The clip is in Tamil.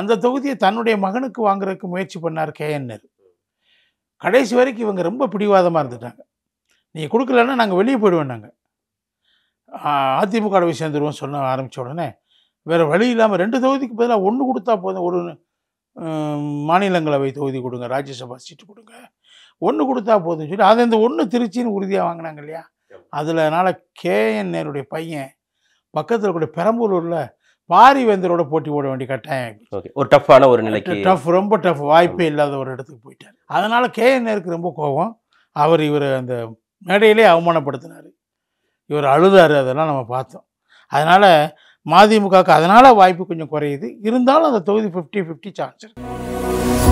அந்த தொகுதியை தன்னுடைய மகனுக்கு வாங்குறதுக்கு முயற்சி பண்ணார் கேஎன்ஆர் கடைசி வரைக்கும் இவங்க ரொம்ப பிடிவாதமாக இருந்துட்டாங்க நீங்கள் கொடுக்கலன்னா நாங்கள் வெளியே போயிடுவோம் நாங்கள் அதிமுகவை சேர்ந்துருவோம் சொன்ன ஆரம்பித்த உடனே வேறு வழி இல்லாமல் ரெண்டு தொகுதிக்கு பதிலாக ஒன்று கொடுத்தா போதும் ஒரு மாநிலங்களவை தொகுதி கொடுங்க ராஜ்யசபா சீட்டு கொடுங்க ஒன்று கொடுத்தா போதும்னு சொல்லி அதை இந்த ஒன்று திருச்சின்னு உறுதியாக வாங்கினாங்க இல்லையா அதில்னால கேஎன்ஆருடைய பையன் பக்கத்தில் இருக்கக்கூடிய பெரம்பலூரில் பாரிவேந்தரோட போட்டி போட வேண்டிய கட்டாயம் ஒரு டஃப்பான ஒரு நிலைக்கு டஃப் ரொம்ப டஃப் வாய்ப்பே இல்லாத ஒரு இடத்துக்கு போயிட்டார் அதனால் கேஎன்ஆருக்கு ரொம்ப கோபம் அவர் இவர் அந்த மேடையிலே அவமானப்படுத்தினார் இவர் அழுதார் அதெல்லாம் நம்ம பார்த்தோம் அதனால் மதிமுகவுக்கு அதனால் வாய்ப்பு கொஞ்சம் குறையுது இருந்தாலும் அந்த தொகுதி ஃபிஃப்டி ஃபிஃப்டி சான்ஸ் இருக்குது